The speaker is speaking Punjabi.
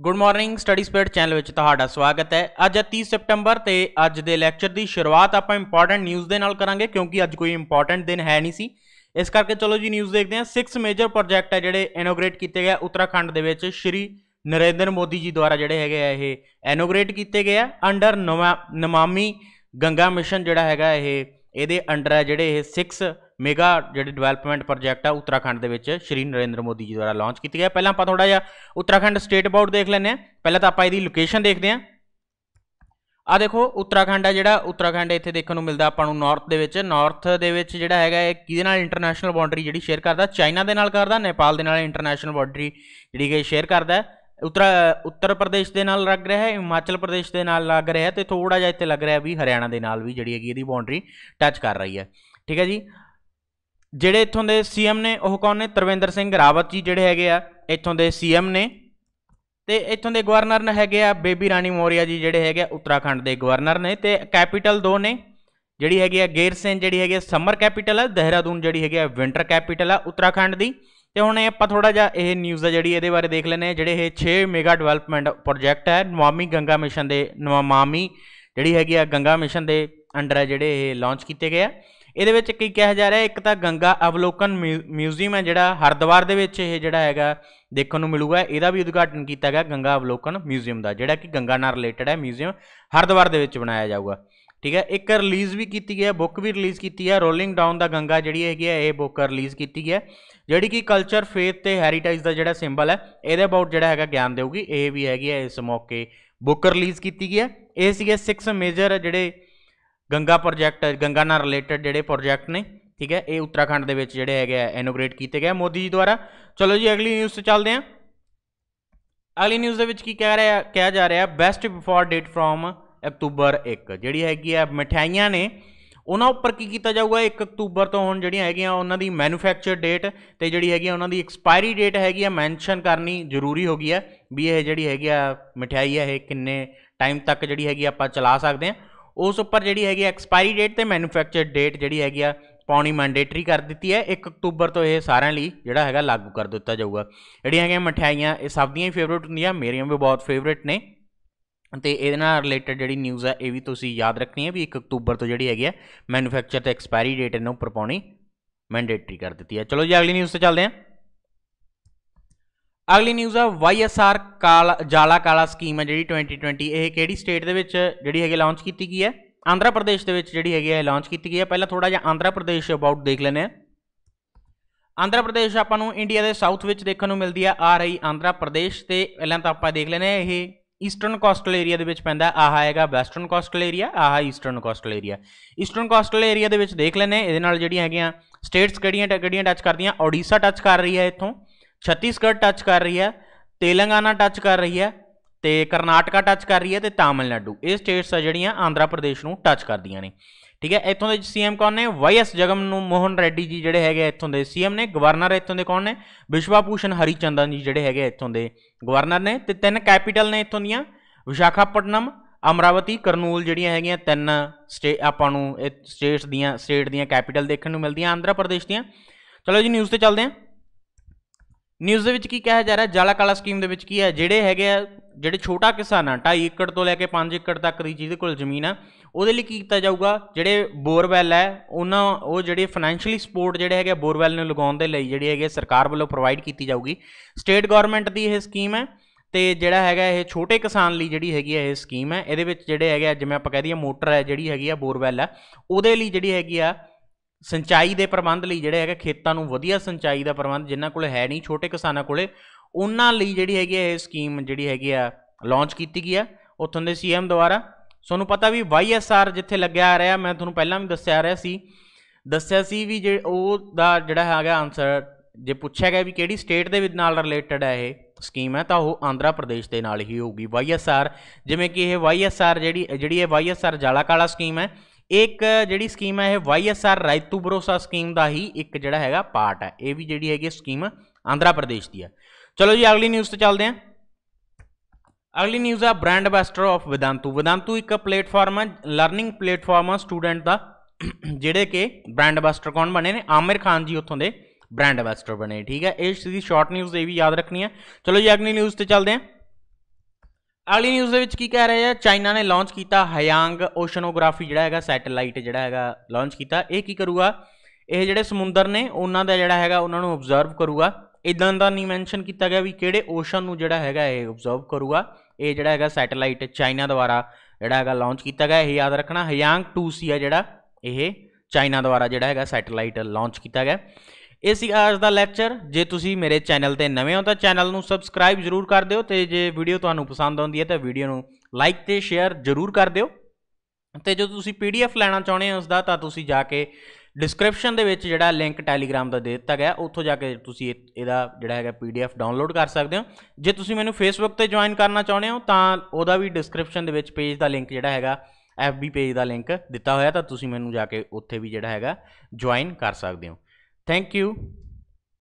good morning study speed channel ਵਿੱਚ ਤੁਹਾਡਾ ਸਵਾਗਤ ਹੈ ਅੱਜ 30 ਸਪਟੰਬਰ ਤੇ ਅੱਜ ਦੇ ਲੈਕਚਰ ਦੀ ਸ਼ੁਰੂਆਤ ਆਪਾਂ ਇੰਪੋਰਟੈਂਟ ਨਿਊਜ਼ ਦੇ ਨਾਲ ਕਰਾਂਗੇ ਕਿਉਂਕਿ ਅੱਜ ਕੋਈ ਇੰਪੋਰਟੈਂਟ ਦਿਨ ਹੈ ਨਹੀਂ ਸੀ ਇਸ ਕਰਕੇ ਚਲੋ ਜੀ ਨਿਊਜ਼ ਦੇਖਦੇ ਹਾਂ 6 ਮੇਜਰ ਪ੍ਰੋਜੈਕਟ ਹੈ ਜਿਹੜੇ ਇਨੋਗ੍ਰੇਟ ਕੀਤੇ ਗਏ ਉੱਤਰਾਖੰਡ ਦੇ ਵਿੱਚ ਸ਼੍ਰੀ ਨਰਿੰਦਰ ਮੋਦੀ ਜੀ ਦੁਆਰਾ ਜਿਹੜੇ ਹੈਗੇ ਆ ਇਹ ਇਨੋਗ੍ਰੇਟ ਕੀਤੇ ਗਏ ਆ ਅੰਡਰ ਨਮਾਮੀ ਗੰਗਾ ਮਿਸ਼ਨ ਜਿਹੜਾ ਹੈਗਾ ਇਹ ਇਹਦੇ ਅੰਡਰ ਹੈ ਜਿਹੜੇ ਇਹ 6 ਮੈਗਾ ਜਿਹੜੇ ਡਿਵੈਲਪਮੈਂਟ ਪ੍ਰੋਜੈਕਟ ਆ ਉੱਤਰਾਖੰਡ ਦੇ ਵਿੱਚ ਸ਼੍ਰੀ ਨਰਿੰਦਰ ਮੋਦੀ ਜੀ ਦੁਆਰਾ ਲਾਂਚ ਕੀਤੇ ਗਏ ਪਹਿਲਾਂ ਆਪਾਂ ਥੋੜਾ ਜਿਹਾ ਉੱਤਰਾਖੰਡ ਸਟੇਟ ਅਬਾਊਟ ਦੇਖ ਲੈਂਦੇ ਆ ਪਹਿਲਾਂ ਤਾਂ ਆਪਾਂ ਇਹਦੀ ਲੋਕੇਸ਼ਨ ਦੇਖਦੇ ਆ ਆ ਦੇਖੋ ਉੱਤਰਾਖੰਡ ਆ ਜਿਹੜਾ ਉੱਤਰਾਖੰਡ ਇੱਥੇ ਦੇਖਣ ਨੂੰ ਮਿਲਦਾ ਆਪਾਂ ਨੂੰ ਨਾਰਥ ਦੇ ਵਿੱਚ ਨਾਰਥ ਦੇ ਵਿੱਚ ਜਿਹੜਾ ਹੈਗਾ ਇਹ ਕਿਹਦੇ ਨਾਲ ਇੰਟਰਨੈਸ਼ਨਲ ਬਾਉਂਡਰੀ ਜਿਹੜੀ ਸ਼ੇਅਰ ਕਰਦਾ ਚਾਈਨਾ ਦੇ ਨਾਲ ਕਰਦਾ ਨੇਪਾਲ ਦੇ ਨਾਲ ਇੰਟਰਨੈਸ਼ਨਲ ਬਾਉਂਡਰੀ ਜਿਹੜੀ ਕਿ ਸ਼ੇਅਰ ਕਰਦਾ ਹੈ ਉੱਤਰ ਉੱਤਰ ਪ੍ਰਦੇਸ਼ ਦੇ ਨਾਲ ਲੱਗ ਰਿਹਾ ਹੈ ਹਿਮਾਚਲ ਪ੍ਰਦੇਸ਼ ਦੇ ਨਾਲ ਲੱਗ ਰਿਹਾ ਹੈ ਤੇ ਥੋੜਾ ਜਿਹਾ ਇੱਥੇ ਲੱਗ ਰਿਹਾ ਵੀ ਹਰਿਆਣਾ ਦੇ ਨਾਲ ਵੀ ਜਿਹੜੀ ਹੈਗੀ ਇਹਦੀ ਬਾਉਂਡਰੀ ਟੱਚ ਕਰ ਰਹੀ ਹੈ ਠੀਕ ਹੈ ਜੀ ਜਿਹੜੇ ਇੱਥੋਂ ਦੇ ਸੀਐਮ ਨੇ ਉਹ ਕੌਣ ਨੇ ਤਰਵਿੰਦਰ ਸਿੰਘ ਰਾਵਤ ਜੀ ਜਿਹੜੇ ਹੈਗੇ ਆ ਇੱਥੋਂ ਦੇ ਸੀਐਮ ਨੇ ਤੇ ਇੱਥੋਂ ਦੇ ਗਵਰਨਰ ਨੇ ਹੈਗੇ ਆ ਬੇਬੀ ਰਾਣੀ ਮੋਰੀਆ ਜੀ ਜਿਹੜੇ ਹੈਗੇ ਆ ਉੱਤਰਾਖੰਡ ਦੇ ਗਵਰਨਰ ਨੇ ਤੇ ਕੈਪੀਟਲ ਦੋ ਨੇ ਜਿਹੜੀ ਹੈਗੀ ਆ ਗੇਰਸੇਨ ਜਿਹੜੀ ਹੈਗੀ ਸਮਰ ਕੈਪੀਟਲ ਆ ਦਹਰਾਦੂਨ ਜਿਹੜੀ ਹੈਗੀ ਆ ਵਿੰਟਰ ਕੈਪੀਟਲ ਆ ਉੱਤਰਾਖੰਡ ਦੀ ਤੇ ਹੁਣ ਇਹ ਆਪਾਂ ਥੋੜਾ ਜਿਹਾ ਇਹ ਨਿਊਜ਼ ਆ ਜਿਹੜੀ ਇਹਦੇ ਬਾਰੇ ਦੇਖ ਲੈਨੇ ਜਿਹੜੇ ਇਹ 6 ਮੈਗਾ ਡਵੈਲਪਮੈਂਟ ਪ੍ਰੋਜੈਕਟ ਹੈ ਨਵਾਮੀ ਗੰਗਾ ਮਿਸ਼ਨ ਦੇ ਨਵਾਮਾਮੀ ਜਿਹੜੀ ਹੈਗੀ ਆ ਗੰਗਾ ਮਿਸ਼ਨ ਦੇ ਅੰਡਰ ਹੈ ਜਿਹੜੇ ਇਹ ਲਾਂਚ ਕੀਤੇ ਗਏ ਆ ਇਹਦੇ ਵਿੱਚ ਕੀ ਕਿਹਾ ਜਾ ਰਿਹਾ ਇੱਕ ਤਾਂ ਗੰਗਾ ਅਵਲੋਕਨ ਮਿਊਜ਼ੀਅਮ ਹੈ ਜਿਹੜਾ ਹਰਦਵਾਰ ਦੇ ਵਿੱਚ ਇਹ ਜਿਹੜਾ ਹੈਗਾ ਦੇਖਣ ਨੂੰ ਮਿਲੂਗਾ ਇਹਦਾ ਵੀ ਉਦਘਾਟਨ ਕੀਤਾ ਗਿਆ ਗੰਗਾ ਅਵਲੋਕਨ ਮਿਊਜ਼ੀਅਮ ਦਾ ਜਿਹੜਾ ਕਿ ਗੰਗਾ ਨਾਲ ਰਿਲੇਟਡ ਹੈ ਮਿਊਜ਼ੀਅਮ ਹਰਦਵਾਰ ਦੇ ਵਿੱਚ ਬਣਾਇਆ ਜਾਊਗਾ ਠੀਕ ਹੈ ਇੱਕ ਰਿਲੀਜ਼ ਵੀ ਕੀਤੀ ਹੈ ਬੁੱਕ ਵੀ ਰਿਲੀਜ਼ ਕੀਤੀ ਹੈ ਰੋਲਿੰਗ ਡਾਊਨ ਦਾ ਗੰਗਾ ਜਿਹੜੀ ਹੈਗੀ ਹੈ ਇਹ ਬੁੱਕ ਰਿਲੀਜ਼ ਕੀਤੀ ਹੈ ਜਿਹੜੀ ਕਿ ਕਲਚਰ ਫੇਥ ਤੇ ਹੈਰੀਟੇਜ ਦਾ ਜਿਹੜਾ ਸਿੰਬਲ ਹੈ ਇਹਦੇ ਅਬਾਊਟ ਜਿਹੜਾ ਹੈਗਾ ਗਿਆਨ ਦੇਊਗੀ ਇਹ ਵੀ ਹੈਗੀ ਹੈ ਇਸ ਮੌਕੇ ਬੁੱਕ ਰਿਲੀਜ਼ ਕੀਤੀ ਗਈ ਹੈ ਇਹ ਸੀਗੇ 6 ਮੇਜਰ ਜਿਹੜੇ ਗੰਗਾ ਪ੍ਰੋਜੈਕਟ ਗੰਗਾ ਨਾਲ ਰਿਲੇਟਡ ਜਿਹੜੇ ਪ੍ਰੋਜੈਕਟ ਨੇ ਠੀਕ ਹੈ ਇਹ ਉੱਤਰਾਖੰਡ ਦੇ ਵਿੱਚ ਜਿਹੜੇ ਹੈਗੇ ਇਨੋਗ੍ਰੇਟ ਕੀਤੇ ਗਏ ਮੋਦੀ ਜੀ ਦੁਆਰਾ ਚਲੋ ਜੀ ਅਗਲੀ ਨਿਊਜ਼ ਤੇ ਚੱਲਦੇ ਹਾਂ ਅਗਲੀ ਨਿਊਜ਼ ਦੇ ਵਿੱਚ ਕੀ ਕਹਿ ਰਿਹਾ ਕਿਹਾ ਜਾ ਰਿਹਾ ਬੈਸਟ ਬਿਫੋਰ ਡੇਟ ਫਰੋਮ ਅਕਤੂਬਰ 1 ਜਿਹੜੀ ਹੈਗੀ ਆ ਮਠਿਆਈਆਂ ਨੇ ਉਹਨਾਂ ਉੱਪਰ ਕੀ ਕੀਤਾ ਜਾਊਗਾ 1 ਅਕਤੂਬਰ ਤੋਂ ਹੁਣ ਜਿਹੜੀਆਂ ਹੈਗੀਆਂ ਉਹਨਾਂ ਦੀ ਮੈਨੂਫੈਕਚਰ ਡੇਟ ਤੇ ਜਿਹੜੀ ਹੈਗੀ ਉਹਨਾਂ ਦੀ ਐਕਸਪਾਇਰੀ ਡੇਟ ਹੈਗੀ ਆ ਮੈਂਸ਼ਨ ਕਰਨੀ ਜ਼ਰੂਰੀ ਹੋ ਗਈ ਹੈ ਵੀ ਇਹ ਜਿਹੜੀ ਹੈਗੀ ਆ ਮਠਿਆਈ ਹੈ ਇਹ ਕਿੰਨੇ ਟਾਈਮ ਤੱਕ ਜਿਹੜੀ ਹੈਗੀ ਆਪਾਂ ਚਲਾ ਸਕਦੇ ਆ ਉਸ ਉੱਪਰ ਜਿਹੜੀ ਹੈਗੀ ਐਕਸਪਾਇਰੀ ਡੇਟ ਤੇ ਮੈਨੂਫੈਕਚਰ ਡੇਟ ਜਿਹੜੀ ਹੈਗੀ ਆ ਪਾਉਣੀ ਮੈਂਡੇਟਰੀ ਕਰ ਦਿੱਤੀ ਹੈ 1 ਅਕਤੂਬਰ ਤੋਂ ਇਹ ਸਾਰਿਆਂ ਲਈ ਜਿਹੜਾ ਹੈਗਾ ਲਾਗੂ ਕਰ ਦਿੱਤਾ ਜਾਊਗਾ ਜਿਹੜੀਆਂ ਹੈਗੀਆਂ ਮਠਿਆਈਆਂ ਇਹ ਸਭ ਦੀਆਂ ਹੀ ਹੁੰਦੀਆਂ ਮੇਰੀਆਂ ਵੀ ਬਹੁਤ ਫੇਵਰਿਟ ਨੇ ਤੇ ਇਹਦੇ ਨਾਲ ਰਿਲੇਟਡ ਜਿਹੜੀ ਨਿਊਜ਼ ਹੈ ਇਹ ਵੀ ਤੁਸੀਂ ਯਾਦ ਰੱਖਣੀ ਹੈ ਵੀ 1 ਅਕਤੂਬਰ ਤੋਂ ਜਿਹੜੀ ਹੈਗੀ ਹੈ ਮੈਨੂਫੈਕਚਰ ਤੇ ਐਕਸਪਾਇਰੀ ਡੇਟ ਇਹਨੂੰ ਉੱਪਰ ਪਾਉਣੀ ਮੈਂਡੇਟਰੀ ਕਰ ਦਿੱਤੀ ਹੈ ਚਲੋ ਜੀ ਅਗਲੀ ਨਿਊਜ਼ ਤੇ ਚੱਲਦੇ ਹਾਂ ਅਗਲੀ ਨਿਊਜ਼ ਆ YSR ਕਾਲ ਜਾਲਾ ਕਾਲਾ ਸਕੀਮ ਹੈ ਜਿਹੜੀ 2020 ਇਹ ਕਿਹੜੀ ਸਟੇਟ ਦੇ ਵਿੱਚ ਜਿਹੜੀ ਹੈਗੀ ਲਾਂਚ ਕੀਤੀ ਗਈ ਹੈ ਆਂਧਰਾ ਪ੍ਰਦੇਸ਼ ਦੇ ਵਿੱਚ ਜਿਹੜੀ ਹੈਗੀ ਹੈ ਲਾਂਚ ਕੀਤੀ ਗਈ ਹੈ ਪਹਿਲਾਂ ਥੋੜਾ ਜਿਹਾ ਆਂਧਰਾ ਪ੍ਰਦੇਸ਼ ਅਬਾਊਟ ਦੇਖ ਲੈਨੇ ਆ ਆਂਧਰਾ ਪ੍ਰਦੇਸ਼ ਆਪਾਂ ਨੂੰ ਇੰਡੀਆ ਦੇ ਸਾਊਥ ਵਿੱਚ ਦੇਖਣ ਨੂੰ ਮਿਲਦੀ ਆ ਆ ਰਹੀ ਆਂਧਰਾ ਪ੍ਰਦੇਸ਼ ਤੇ ਪਹਿਲਾਂ ਤਾਂ ਆਪਾਂ ਦੇਖ ਲੈਨੇ ਆ ਇਹ ਈਸਟਰਨ ਕੋਸਟਲ ਏਰੀਆ ਦੇ ਵਿੱਚ ਪੈਂਦਾ ਆਹ ਹੈਗਾ ਵੈਸਟਰਨ ਕੋਸਟਲ ਏਰੀਆ ਆਹ eastern coastal area eastern coastal area ਦੇ ਵਿੱਚ ਦੇਖ ਲੈਨੇ ਇਹਦੇ ਨਾਲ ਜਿਹੜੀਆਂ ਹੈਗੀਆਂ ਸਟੇਟਸ ਕਿਹੜੀਆਂ ਕਿਹੜੀਆਂ ਟੱਚ ਕਰਦੀਆਂ ਓਡੀਸ਼ਾ ਟੱਚ ਕਰ ਰਹੀ ਹੈ ਇੱਥੋਂ ਛੱਤੀਸਗੜ੍ਹ ਟੱਚ ਕਰ ਰਹੀ ਹੈ ਤੇਲੰਗਾਨਾ ਟੱਚ ਕਰ ਰਹੀ ਹੈ ਤੇ ਕਰਨਾਟਕਾ ਟੱਚ ਕਰ ਰਹੀ ਹੈ ਤੇ ਤਾਮਿਲਨਾਡੂ ਇਹ ਸਟੇਟਸ ਆ ਜਿਹੜੀਆਂ ਆਂਧਰਾ ਪ੍ਰਦੇਸ਼ ਨੂੰ ਟੱਚ ਕਰਦੀਆਂ ਨੇ ਠੀਕ ਹੈ ਇੱਥੋਂ ਦੇ ਸੀਐਮ ਕੌਣ ਨੇ ਵਾਈਐਸ ਜਗਮ ਨੂੰ ਮੋਹਨ ਰੈਡੀ ਜੀ ਜਿਹੜੇ ਹੈਗੇ ਇੱਥੋਂ ਦੇ ਸੀਐਮ ਨੇ ਗਵਰਨਰ ਇੱਥੋਂ ਦੇ ਕੌਣ ਨੇ ਵਿਸ਼ਵਾ ਭੂਸ਼ਣ ਹਰੀਚੰਦਨ ਜੀ ਜਿਹੜੇ ਹੈਗੇ ਇੱਥੋਂ ਦੇ ਗਵਰਨਰ ਨੇ ਤੇ ਤਿੰਨ ਕੈਪੀਟਲ ਨੇ ਇੱਥੋਂ ਦੀਆਂ ਵਿਸ਼ਾਖਾਪਟਨਮ ਅਮਰਾਵਤੀ ਕਰਨੂਲ ਜਿਹੜੀਆਂ ਹੈਗੀਆਂ ਤਿੰਨ ਸਟੇ ਆਪਾਂ ਨੂੰ ਸਟੇਟਸ ਦੀਆਂ ਸਟੇਟ ਦੀਆਂ ਕੈਪੀਟਲ ਦੇਖਣ ਨੂੰ ਮਿਲਦੀਆਂ ਆਂਧਰਾ ਪ੍ਰਦੇਸ਼ ਦੀਆਂ ਚਲੋ ਜੀ ਨਿਊਜ਼ ਤੇ ਚੱਲਦੇ ਹਾਂ ਨਿਊਜ਼ ਦੇ ਵਿੱਚ ਕੀ ਕਿਹਾ ਜਾ ਰਿਹਾ ਜਾਲਾ ਕਾਲਾ ਸਕੀਮ ਦੇ ਵਿੱਚ ਕੀ ਹੈ ਜਿਹੜੇ ਹੈਗੇ ਆ ਜਿਹੜੇ ਛੋਟਾ ਕਿਸਾਨ ਆ 2.5 ਏਕੜ ਤੋਂ ਲੈ ਕੇ 5 ਏਕੜ ਤੱਕ ਦੀ ਜਿਹਦੇ ਕੋਲ ਜ਼ਮੀਨ ਆ ਉਹਦੇ ਲਈ ਕੀ ਕੀਤਾ ਜਾਊਗਾ ਜਿਹੜੇ ਬੋਰਵੈਲ ਹੈ ਉਹਨਾਂ ਉਹ ਜਿਹੜੇ ਫਾਈਨੈਂਸ਼ੀਅਲੀ ਸਪੋਰਟ ਜਿਹੜੇ ਹੈਗੇ ਬੋਰਵੈਲ ਨੂੰ ਲਗਾਉਣ ਦੇ ਲਈ ਜਿਹੜੀ ਹੈਗੇ ਸਰਕਾਰ ਵੱਲੋਂ ਪ੍ਰੋਵਾਈਡ ਕੀਤੀ ਜਾਊਗੀ ਸਟੇਟ ਗਵਰਨਮੈਂਟ ਦੀ ਇਹ ਸਕੀਮ ਹੈ ਤੇ ਜਿਹੜਾ ਹੈਗਾ ਇਹ ਛੋਟੇ ਕਿਸਾਨ ਲਈ ਜਿਹੜੀ ਹੈਗੀ ਹੈ ਇਹ ਸਕੀਮ ਹੈ ਇਹਦੇ ਵਿੱਚ ਜਿਹੜੇ ਹੈਗੇ ਜਿਵੇਂ ਆਪਾਂ ਕਹਿ ਦਈਏ ਮੋਟਰ ਹੈ ਜਿਹੜੀ ਹੈਗੀ ਆ ਬੋਰਵੈਲ ਹੈ ਉਹਦੇ ਲਈ ਜਿਹੜੀ ਹੈਗੀ ਆ ਸਿੰਚਾਈ ਦੇ ਪ੍ਰਬੰਧ ਲਈ ਜਿਹੜੇ ਹੈਗਾ ਖੇਤਾਂ ਨੂੰ ਵਧੀਆ ਸਿੰਚਾਈ ਦਾ ਪ੍ਰਬੰਧ ਜਿਨ੍ਹਾਂ ਕੋਲ ਹੈ ਨਹੀਂ ਛੋਟੇ ਕਿਸਾਨਾਂ ਕੋਲੇ ਉਹਨਾਂ ਲਈ ਜਿਹੜੀ ਹੈਗੀ ਇਹ ਸਕੀਮ ਜਿਹੜੀ ਹੈਗੀ ਆ ਲਾਂਚ ਕੀਤੀ ਗਈ ਆ ਉਥੋਂ ਦੇ ਸੀਐਮ ਦੁਆਰਾ ਤੁਹਾਨੂੰ ਪਤਾ ਵੀ ਵਾਈਐਸਆਰ ਜਿੱਥੇ ਲੱਗਿਆ ਆ ਰਿਹਾ ਮੈਂ ਤੁਹਾਨੂੰ ਪਹਿਲਾਂ ਵੀ ਦੱਸਿਆ ਆ ਰਿਹਾ ਸੀ ਦੱਸਿਆ ਸੀ ਵੀ ਜੇ ਉਹ ਦਾ ਜਿਹੜਾ ਹੈਗਾ ਆਨਸਰ ਜੇ ਪੁੱਛਿਆ ਗਿਆ ਵੀ ਕਿਹੜੀ ਸਟੇਟ ਦੇ ਵਿੱਚ ਨਾਲ ਰਿਲੇਟਡ ਹੈ ਇਹ ਸਕੀਮ ਹੈ ਤਾਂ ਉਹ ਆਂਧਰਾ ਪ੍ਰਦੇਸ਼ ਦੇ ਨਾਲ ਹੀ ਹੋਊਗੀ ਵਾਈਐਸਆਰ ਜਿਵੇਂ ਕਿ ਇਹ ਵਾਈਐਸਆਰ ਜਿਹੜੀ ਜਿਹੜੀ ਇਹ ਵਾਈਐਸਆਰ ਜਾਲਾ ਕਾਲਾ ਸਕੀਮ ਹੈ ਇੱਕ ਜਿਹੜੀ ਸਕੀਮ ਹੈ ਇਹ ਵਾਈਐਸਆਰ ਰਾਇਤੂ ਭਰੋਸਾ ਸਕੀਮ ਦਾ ਹੀ ਇੱਕ ਜਿਹੜਾ ਹੈਗਾ ਪਾਰਟ ਹੈ ਇਹ ਵੀ ਜਿਹੜੀ ਹੈਗੀ ਸਕੀਮ ਆਂਧਰਾ ਪ੍ਰਦੇਸ਼ ਦੀ ਹੈ ਚਲੋ ਜੀ ਅਗਲੀ ਨਿਊਜ਼ ਤੇ ਚੱਲਦੇ ਆਂ ਅਗਲੀ ਨਿਊਜ਼ ਆ brand ambassador of Vedantu Vedantu ਇੱਕ ਪਲੇਟਫਾਰਮ ਹੈ ਲਰਨਿੰਗ ਪਲੇਟਫਾਰਮ ਆ ਸਟੂਡੈਂਟ ਦਾ ਜਿਹੜੇ ਕਿ ਬ੍ਰਾਂਡ ਐਂਬੈਸਡਰ ਕੌਣ ਬਣੇ ਨੇ ਆਮਿਰ ਖਾਨ ਜੀ ਉੱਥੋਂ ਦੇ ਬ੍ਰਾਂਡ ਐਂਬੈਸਡਰ ਬਣੇ ਠੀਕ ਹੈ ਇਹ ਸਿੱਧੀ ਸ਼ਾਰਟ ਨਿਊਜ਼ ਇਹ ਵੀ ਯਾਦ ਰੱਖਣੀ ਹੈ ਚਲੋ ਜੀ ਅਗਲੀ ਨਿਊਜ਼ ਤੇ ਚੱਲਦੇ ਆਂ ਅਗਲੀ ਨਿਊਜ਼ ਦੇ ਵਿੱਚ ਕੀ ਕਹਿ ਰਹੇ ਆ ਚਾਈਨਾ ਨੇ ਲਾਂਚ ਕੀਤਾ ਹਯਾਂਗ ਓਸ਼ਨੋਗ੍ਰਾਫੀ ਜਿਹੜਾ ਹੈਗਾ ਸੈਟੇਲਾਈਟ ਜਿਹੜਾ ਹੈਗਾ ਲਾਂਚ ਕੀਤਾ ਇਹ ਕੀ ਕਰੂਗਾ ਇਹ ਜਿਹੜੇ ਸਮੁੰਦਰ ਨੇ ਉਹਨਾਂ ਦਾ ਜਿਹੜਾ ਹੈਗਾ ਉਹਨਾਂ ਨੂੰ ਆਬਜ਼ਰਵ ਕਰੂਗਾ ਇਦਾਂ ਦਾ ਨਹੀਂ ਮੈਂਸ਼ਨ ਕੀਤਾ ਗਿਆ ਵੀ ਕਿਹੜੇ ਓਸ਼ਨ ਨੂੰ ਜਿਹੜਾ ਹੈਗਾ ਇਹ ਅਬਜ਼ਰਵ ਕਰੂਗਾ ਇਹ ਜਿਹੜਾ ਹੈਗਾ ਸੈਟੇਲਾਈਟ ਚਾਈਨਾ ਦੁਆਰਾ ਜਿਹੜਾ ਹੈਗਾ ਲਾਂਚ ਕੀਤਾ ਗਿਆ ਇਹ ਯਾਦ ਰੱਖਣਾ ਹਯਾਂਗ 2C ਆ ਜਿਹੜਾ ਇਹ ਚਾਈਨਾ ਦੁਆਰਾ ਜਿਹੜਾ ਹੈਗਾ ਸੈਟੇਲਾਈਟ ਲਾਂਚ ਕੀਤਾ ਗਿਆ ਇਹ ਸੀ ਅੱਜ ਦਾ ਲੈਕਚਰ ਜੇ ਤੁਸੀਂ ਮੇਰੇ ਚੈਨਲ ਤੇ ਨਵੇਂ ਹੋ ਤਾਂ ਚੈਨਲ ਨੂੰ ਸਬਸਕ੍ਰਾਈਬ ਜ਼ਰੂਰ ਕਰ ਦਿਓ ਤੇ ਜੇ ਵੀਡੀਓ ਤੁਹਾਨੂੰ ਪਸੰਦ ਆਉਂਦੀ ਹੈ ਤਾਂ ਵੀਡੀਓ ਨੂੰ ਲਾਈਕ ਤੇ ਸ਼ੇਅਰ ਜ਼ਰੂਰ ਕਰ ਦਿਓ ਤੇ ਜੇ ਤੁਸੀਂ ਪੀਡੀਐਫ ਲੈਣਾ ਚਾਹੁੰਦੇ ਹੋ ਉਸ ਦਾ ਤਾਂ ਤੁਸੀਂ ਜਾ ਕੇ ਡਿਸਕ੍ਰਿਪਸ਼ਨ ਦੇ ਵਿੱਚ ਜਿਹੜਾ ਲਿੰਕ ਟੈਲੀਗ੍ਰਾਮ ਦਾ ਦੇ ਦਿੱਤਾ ਗਿਆ ਉੱਥੋਂ ਜਾ ਕੇ ਤੁਸੀਂ ਇਹਦਾ ਜਿਹੜਾ ਹੈਗਾ ਪੀਡੀਐਫ ਡਾਊਨਲੋਡ ਕਰ ਸਕਦੇ ਹੋ ਜੇ ਤੁਸੀਂ ਮੈਨੂੰ ਫੇਸਬੁੱਕ ਤੇ ਜੁਆਇਨ ਕਰਨਾ ਚਾਹੁੰਦੇ ਹੋ ਤਾਂ ਉਹਦਾ ਵੀ ਡਿਸਕ੍ਰਿਪਸ਼ਨ ਦੇ ਵਿੱਚ ਪੇਜ ਦਾ ਲਿੰਕ ਜਿਹੜਾ ਹੈਗਾ ਐਫਬੀ ਪੇਜ ਦਾ ਲਿੰਕ ਦਿੱਤਾ ਹੋਇਆ ਤਾਂ ਤੁਸੀਂ ਮੈਨੂੰ ਜਾ ਕੇ ਉੱਥੇ ਵੀ ਜਿਹੜਾ ਹੈਗਾ ਜੁਆਇਨ ਕਰ ਸਕਦੇ ਹੋ ਥੈਂਕ ਯੂ